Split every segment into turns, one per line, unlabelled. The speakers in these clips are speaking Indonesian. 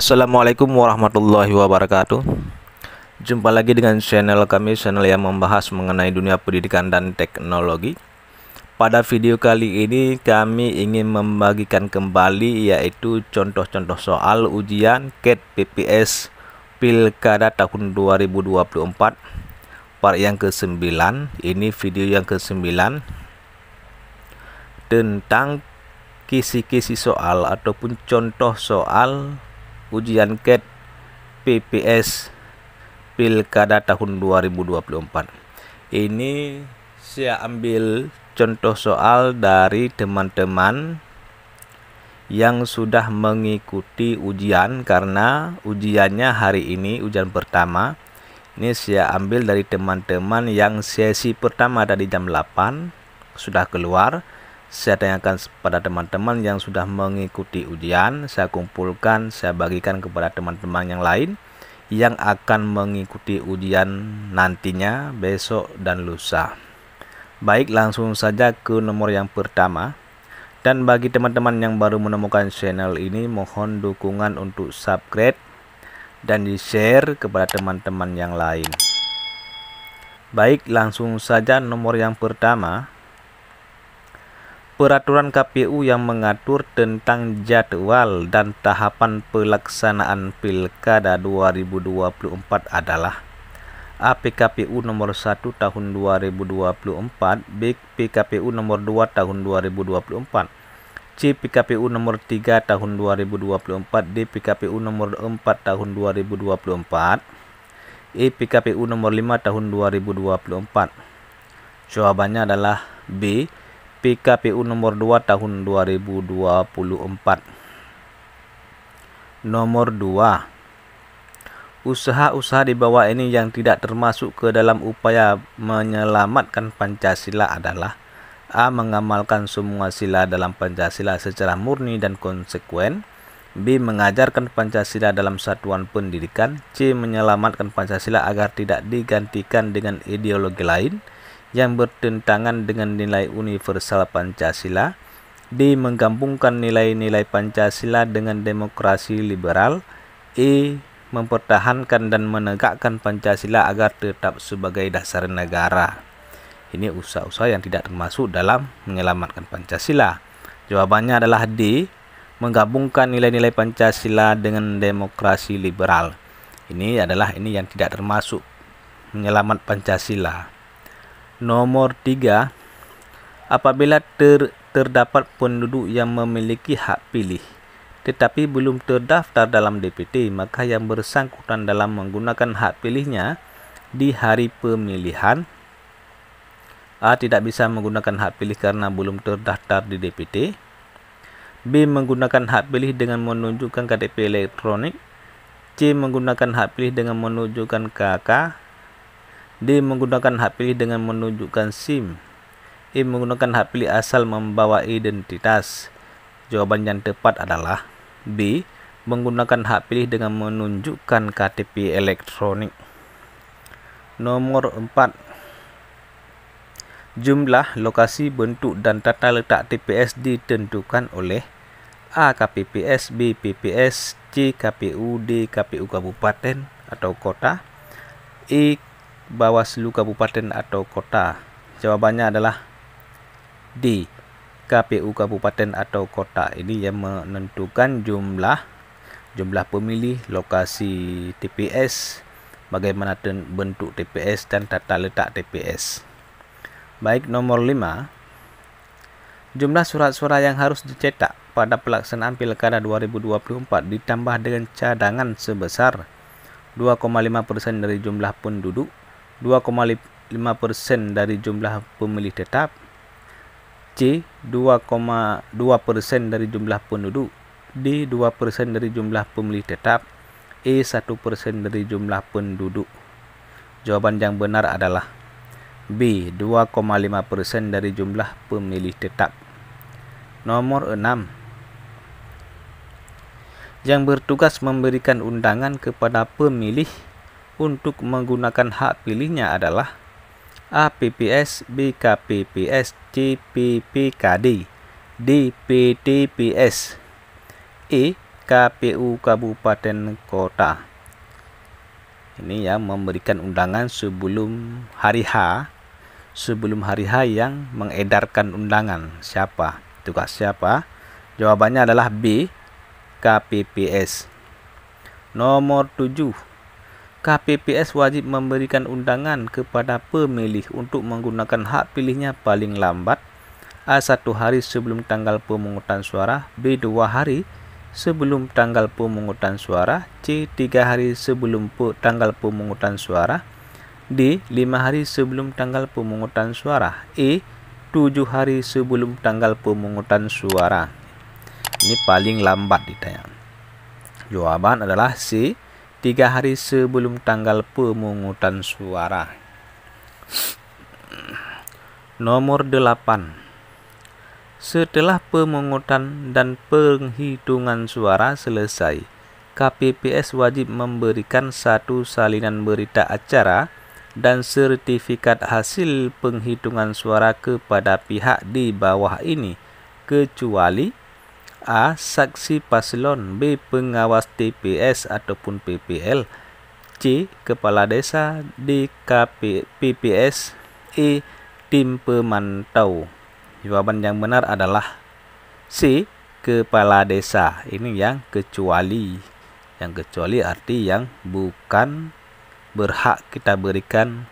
Assalamualaikum warahmatullahi wabarakatuh Jumpa lagi dengan channel kami, channel yang membahas mengenai dunia pendidikan dan teknologi Pada video kali ini kami ingin membagikan kembali yaitu contoh-contoh soal ujian KET PPS Pilkada tahun 2024 Part yang ke-9, ini video yang ke-9 Tentang kisi-kisi soal ataupun contoh soal ujian KET PPS Pilkada tahun 2024. Ini saya ambil contoh soal dari teman-teman yang sudah mengikuti ujian karena ujiannya hari ini ujian pertama. Ini saya ambil dari teman-teman yang sesi pertama dari jam 8 sudah keluar saya tanyakan kepada teman-teman yang sudah mengikuti ujian, saya kumpulkan, saya bagikan kepada teman-teman yang lain yang akan mengikuti ujian nantinya besok dan lusa. Baik, langsung saja ke nomor yang pertama. Dan bagi teman-teman yang baru menemukan channel ini, mohon dukungan untuk subscribe dan di-share kepada teman-teman yang lain. Baik, langsung saja nomor yang pertama peraturan KPU yang mengatur tentang jadwal dan tahapan pelaksanaan Pilkada 2024 adalah APKPU nomor 1 tahun 2024, BPKPU nomor 2 tahun 2024, CPKPU nomor 3 tahun 2024, DPKPU nomor 4 tahun 2024, EPKPU e nomor 5 tahun 2024. Jawabannya adalah B PKPU nomor 2 tahun 2024 nomor 2 usaha-usaha di bawah ini yang tidak termasuk ke dalam upaya menyelamatkan Pancasila adalah A. Mengamalkan semua sila dalam Pancasila secara murni dan konsekuen B. Mengajarkan Pancasila dalam satuan pendidikan C. Menyelamatkan Pancasila agar tidak digantikan dengan ideologi lain yang bertentangan dengan nilai universal Pancasila, D. Menggabungkan nilai-nilai Pancasila dengan demokrasi liberal, E. Mempertahankan dan menegakkan Pancasila agar tetap sebagai dasar negara. Ini usaha-usaha yang tidak termasuk dalam menyelamatkan Pancasila. Jawabannya adalah D. Menggabungkan nilai-nilai Pancasila dengan demokrasi liberal. Ini adalah ini yang tidak termasuk menyelamat Pancasila. Nomor 3 apabila ter, terdapat penduduk yang memiliki hak pilih tetapi belum terdaftar dalam DPT, maka yang bersangkutan dalam menggunakan hak pilihnya di hari pemilihan A. Tidak bisa menggunakan hak pilih karena belum terdaftar di DPT B. Menggunakan hak pilih dengan menunjukkan KTP elektronik C. Menggunakan hak pilih dengan menunjukkan KK D. Menggunakan hak pilih dengan menunjukkan SIM E. Menggunakan hak pilih asal membawa identitas Jawaban yang tepat adalah B. Menggunakan hak pilih dengan menunjukkan KTP elektronik Nomor 4 jumlah, lokasi, bentuk dan tata letak TPS ditentukan oleh A. KPPS, B. PPS, C. KPU, D. KPU Kabupaten atau Kota, E. Bawaslu Kabupaten atau Kota? Jawabannya adalah D. KPU Kabupaten atau Kota. Ini yang menentukan jumlah jumlah pemilih, lokasi TPS, bagaimana bentuk TPS dan tata letak TPS. Baik nomor 5. Jumlah surat suara yang harus dicetak pada pelaksanaan Pilkada 2024 ditambah dengan cadangan sebesar 2,5% dari jumlah penduduk 2,5% dari jumlah pemilih tetap C 2,2% dari jumlah penduduk D 2% dari jumlah pemilih tetap E 1% dari jumlah penduduk Jawaban yang benar adalah B 2,5% dari jumlah pemilih tetap Nomor 6 yang bertugas memberikan undangan kepada pemilih untuk menggunakan hak pilihnya adalah APPS, BKPPS, CPPKD, DPTPS, E, KPU Kabupaten Kota. Ini yang memberikan undangan sebelum hari H, sebelum hari H yang mengedarkan undangan. Siapa? Tugas siapa? Jawabannya adalah B, KPPS. Nomor 7 KPPS wajib memberikan undangan kepada pemilih untuk menggunakan hak pilihnya paling lambat a satu hari sebelum tanggal pemungutan suara, b dua hari sebelum tanggal pemungutan suara, c tiga hari sebelum pe tanggal pemungutan suara, D lima hari sebelum tanggal pemungutan suara, E tujuh hari sebelum tanggal pemungutan suara. Ini paling lambat ditanya. Jawaban adalah C tiga hari sebelum tanggal pemungutan suara. Nomor 8. Setelah pemungutan dan penghitungan suara selesai, KPPS wajib memberikan satu salinan berita acara dan sertifikat hasil penghitungan suara kepada pihak di bawah ini, kecuali A. Saksi paslon B. Pengawas TPS ataupun PPL C. Kepala Desa D. KP, PPS E. Tim Pemantau Jawaban yang benar adalah C. Kepala Desa Ini yang kecuali Yang kecuali arti yang bukan berhak kita berikan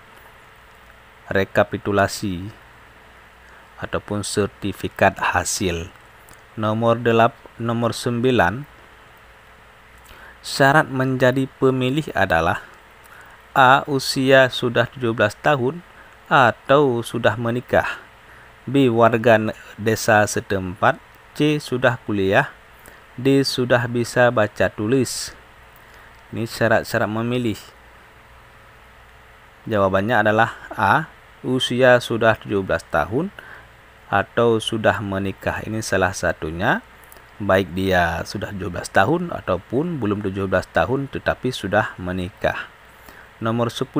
rekapitulasi ataupun sertifikat hasil Nomor 8, nomor 9 Syarat menjadi pemilih adalah A. Usia sudah 17 tahun atau sudah menikah B. Warga desa setempat C. Sudah kuliah D. Sudah bisa baca tulis Ini syarat-syarat memilih Jawabannya adalah A. Usia sudah 17 tahun atau sudah menikah ini salah satunya baik dia sudah 12 tahun ataupun belum 17 tahun tetapi sudah menikah. Nomor 10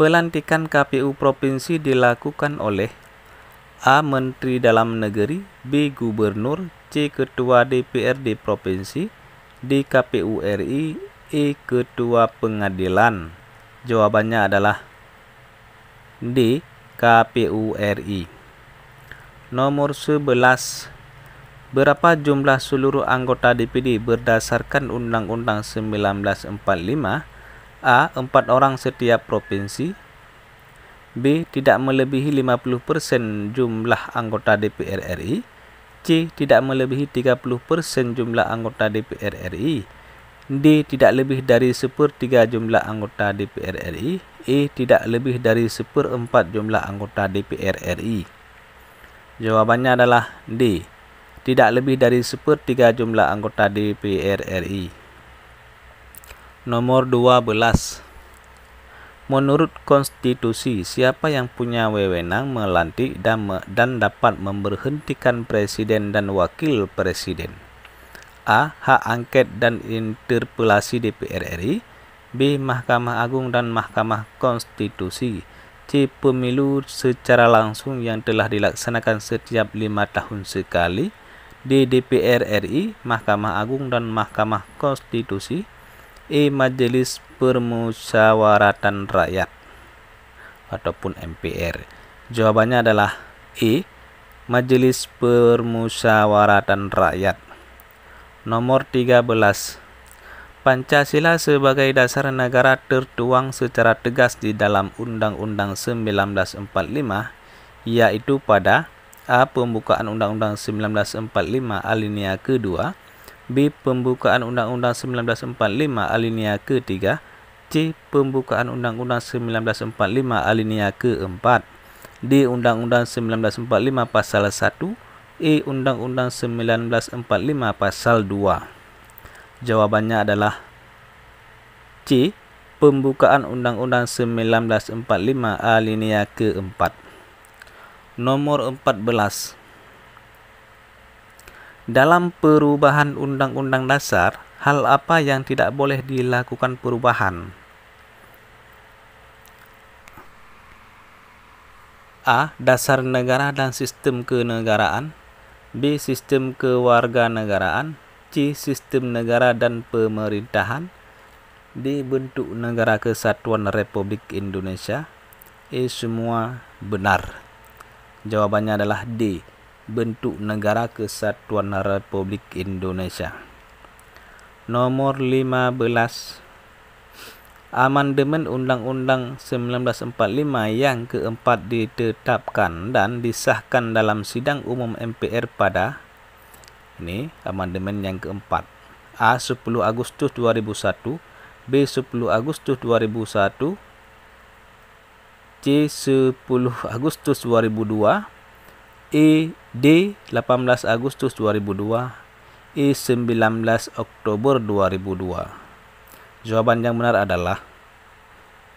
Pelantikan KPU provinsi dilakukan oleh A. Menteri Dalam Negeri B. Gubernur C. Ketua DPRD Provinsi D. KPU RI E. Ketua Pengadilan Jawabannya adalah D. KPU RI. Nomor 11. Berapa jumlah seluruh anggota DPD berdasarkan Undang-Undang 1945? A. 4 orang setiap provinsi. B. Tidak melebihi 50% jumlah anggota DPR RI. C. Tidak melebihi 30% jumlah anggota DPR RI. D. Tidak lebih dari sepertiga jumlah anggota DPR RI E. Tidak lebih dari seperempat jumlah anggota DPR RI Jawabannya adalah D. Tidak lebih dari sepertiga jumlah anggota DPR RI Nomor 12 Menurut konstitusi, siapa yang punya wewenang melantik dan, me dan dapat memberhentikan presiden dan wakil presiden? A. Hak angket dan interpelasi DPR RI B. Mahkamah Agung dan Mahkamah Konstitusi C. Pemilu secara langsung yang telah dilaksanakan setiap lima tahun sekali D. DPR RI, Mahkamah Agung dan Mahkamah Konstitusi E. Majelis Permusyawaratan Rakyat ataupun MPR Jawabannya adalah E. Majelis Permusyawaratan Rakyat Nomor 13 Pancasila sebagai dasar negara tertuang secara tegas di dalam Undang-Undang 1945 yaitu pada A. Pembukaan Undang-Undang 1945 alinea kedua B. Pembukaan Undang-Undang 1945 alinea ketiga C. Pembukaan Undang-Undang 1945 alinea keempat D. Undang-Undang 1945 pasal 1 E Undang-Undang 1945 Pasal 2? Jawabannya adalah C. Pembukaan Undang-Undang 1945 alinea keempat. Nomor 14. Dalam perubahan Undang-Undang Dasar, hal apa yang tidak boleh dilakukan perubahan? A. Dasar negara dan sistem kenegaraan B. Sistem kewarganegaraan C. Sistem negara dan pemerintahan D. Bentuk negara kesatuan Republik Indonesia E. Semua benar Jawabannya adalah D. Bentuk negara kesatuan Republik Indonesia Nomor 15 amandemen Undang-Undang 1945 yang keempat ditetapkan dan disahkan dalam sidang umum MPR pada ini amandemen yang keempat A 10 Agustus 2001 B 10 Agustus 2001 C 10 Agustus 2002 E D 18 Agustus 2002 E 19 Oktober 2002 Jawaban yang benar adalah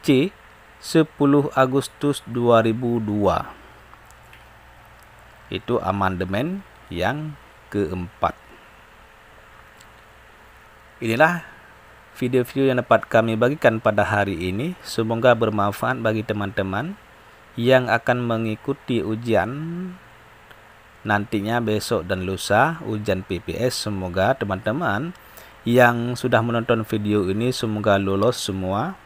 C. 10 Agustus 2002. Itu amandemen yang keempat. Inilah video-video yang dapat kami bagikan pada hari ini. Semoga bermanfaat bagi teman-teman yang akan mengikuti ujian nantinya besok dan lusa ujian PPS. Semoga teman-teman yang sudah menonton video ini semoga lulus semua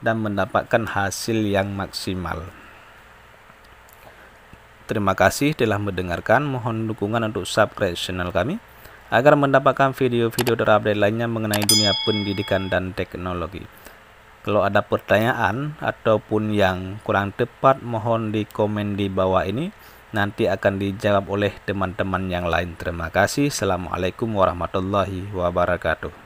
dan mendapatkan hasil yang maksimal. Terima kasih telah mendengarkan. Mohon dukungan untuk subscribe channel kami agar mendapatkan video-video terupdate lainnya mengenai dunia pendidikan dan teknologi. Kalau ada pertanyaan ataupun yang kurang tepat mohon di komen di bawah ini nanti akan dijawab oleh teman-teman yang lain. Terima kasih. Assalamualaikum warahmatullahi wabarakatuh.